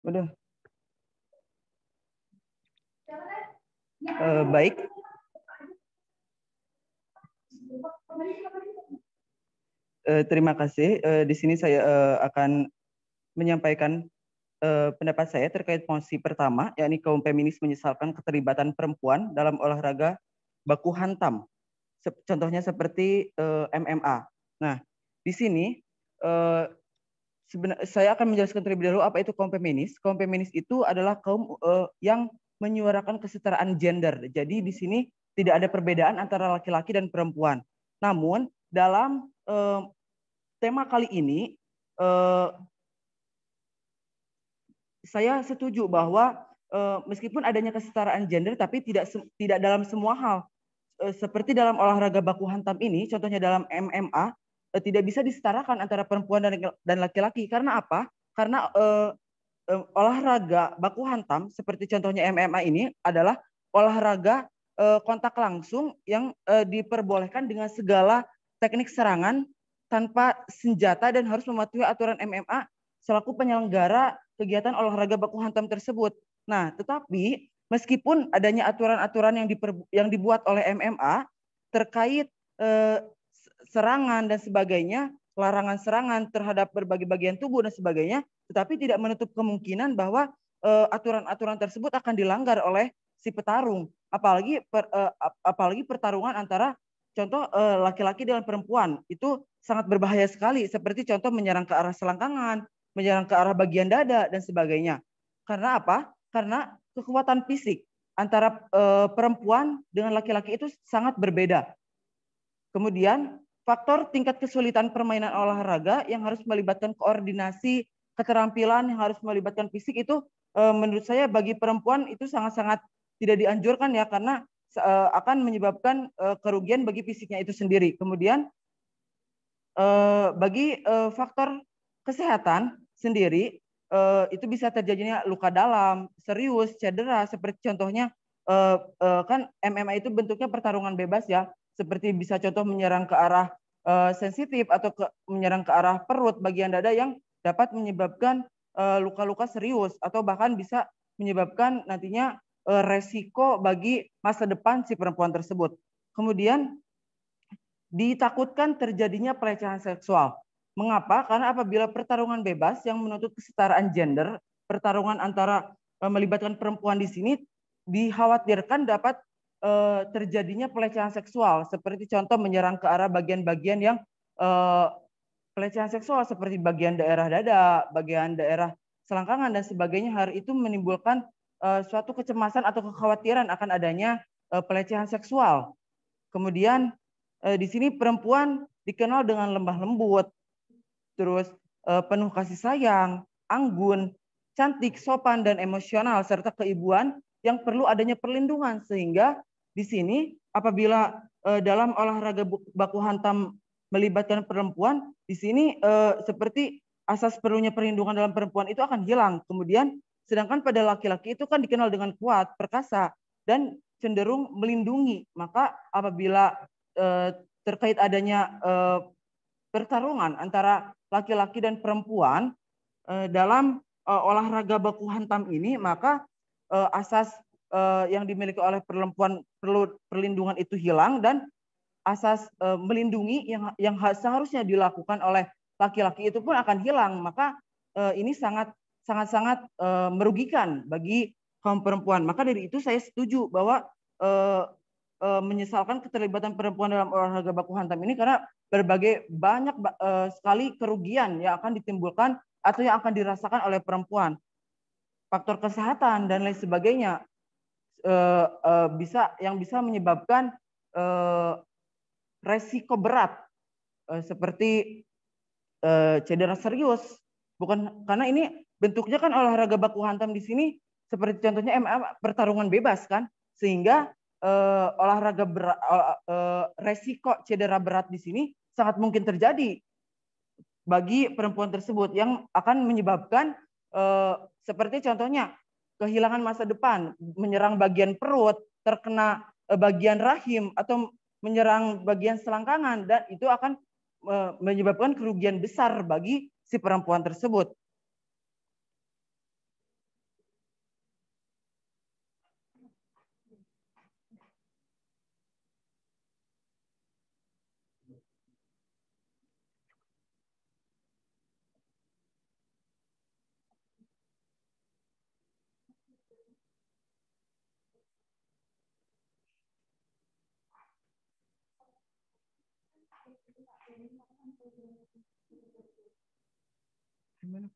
Udah. Uh, ya, eh, baik. Uh, terima kasih. Uh, di sini saya uh, akan menyampaikan uh, pendapat saya terkait posisi pertama, yakni kaum feminis menyesalkan keterlibatan perempuan dalam olahraga baku hantam. Contohnya seperti uh, MMA. Nah, di sini uh, saya akan menjelaskan terlebih dahulu apa itu kaum feminis. Kaum feminis itu adalah kaum uh, yang menyuarakan kesetaraan gender. Jadi di sini tidak ada perbedaan antara laki-laki dan perempuan. Namun dalam uh, tema kali ini uh, saya setuju bahwa uh, meskipun adanya kesetaraan gender tapi tidak tidak dalam semua hal. Uh, seperti dalam olahraga baku hantam ini, contohnya dalam MMA E, tidak bisa disetarakan antara perempuan dan laki-laki karena apa? Karena eh, eh, olahraga baku hantam seperti contohnya MMA ini adalah olahraga eh, kontak langsung yang eh, diperbolehkan dengan segala teknik serangan tanpa senjata dan harus mematuhi aturan MMA selaku penyelenggara kegiatan olahraga baku hantam tersebut. Nah, tetapi meskipun adanya aturan-aturan yang yang dibuat oleh MMA terkait eh, serangan dan sebagainya, larangan serangan terhadap berbagai bagian tubuh dan sebagainya, tetapi tidak menutup kemungkinan bahwa eh, aturan-aturan uh, tersebut akan dilanggar oleh si petarung, apalagi per, uh, apalagi pertarungan antara contoh eh, laki-laki uh, dengan perempuan itu sangat berbahaya sekali, seperti contoh menyerang ke arah selangkangan, menyerang ke arah bagian dada dan sebagainya. Karena apa? Karena kekuatan fisik antara perempuan dengan laki-laki itu sangat berbeda. Kemudian faktor tingkat kesulitan permainan olahraga yang harus melibatkan koordinasi, keterampilan yang harus melibatkan fisik itu eh, menurut saya bagi perempuan itu sangat-sangat tidak dianjurkan ya karena eh, akan menyebabkan eh, kerugian bagi fisiknya itu sendiri. Kemudian bagi faktor kesehatan sendiri itu bisa terjadinya luka dalam, serius, cedera seperti contohnya kan MMA itu bentuknya pertarungan bebas ya seperti bisa contoh menyerang ke arah uh, sensitif atau ke, menyerang ke arah perut, bagian dada yang dapat menyebabkan eh, luka-luka uh, serius atau bahkan bisa menyebabkan nantinya uh, resiko bagi masa depan si perempuan tersebut. Kemudian ditakutkan terjadinya pelecehan seksual. Mengapa? Karena apabila pertarungan bebas yang menuntut kesetaraan gender, pertarungan antara melibatkan perempuan di sini dikhawatirkan dapat uh, terjadinya pelecehan seksual seperti contoh menyerang ke arah bagian-bagian yang uh, pelecehan seksual seperti bagian daerah dada, bagian daerah selangkangan dan sebagainya hari itu menimbulkan uh, suatu kecemasan atau kekhawatiran akan adanya uh, pelecehan seksual. Kemudian uh, di sini perempuan dikenal dengan lembah lembut, terus uh, penuh kasih sayang, anggun, cantik, sopan dan emosional serta keibuan yang perlu adanya perlindungan sehingga di sini apabila eh, dalam olahraga baku hantam melibatkan perempuan, di sini eh, seperti asas perlunya perlindungan dalam perempuan itu akan hilang. Kemudian sedangkan pada laki-laki itu kan dikenal dengan kuat, perkasa dan cenderung melindungi. Maka apabila eh, terkait adanya eh, pertarungan antara laki-laki dan perempuan eh, dalam eh, olahraga baku hantam ini, maka eh, asas Eh, yang dimiliki oleh perempuan perlu perlindungan itu hilang dan asas uh, melindungi yang yang seharusnya dilakukan oleh laki-laki itu pun akan hilang maka uh, ini sangat sangat sangat uh, merugikan bagi kaum perempuan maka dari itu saya setuju bahwa uh, menyesalkan keterlibatan perempuan dalam olahraga baku hantam ini karena berbagai banyak uh, sekali kerugian yang akan ditimbulkan atau yang akan dirasakan oleh perempuan faktor kesehatan dan lain sebagainya uh, uh, bisa yang bisa menyebabkan uh, resiko berat uh, seperti uh, cedera serius. Bukan karena ini bentuknya kan olahraga baku hantam di sini seperti contohnya MMA pertarungan bebas kan, sehingga uh, olahraga berat, uh, resiko cedera berat di sini sangat mungkin terjadi bagi perempuan tersebut yang akan menyebabkan uh, seperti contohnya kehilangan masa depan, menyerang bagian perut, terkena eh, bagian rahim atau menyerang bagian selangkangan dan itu akan eh, menyebabkan kerugian besar bagi si perempuan tersebut. Sin menos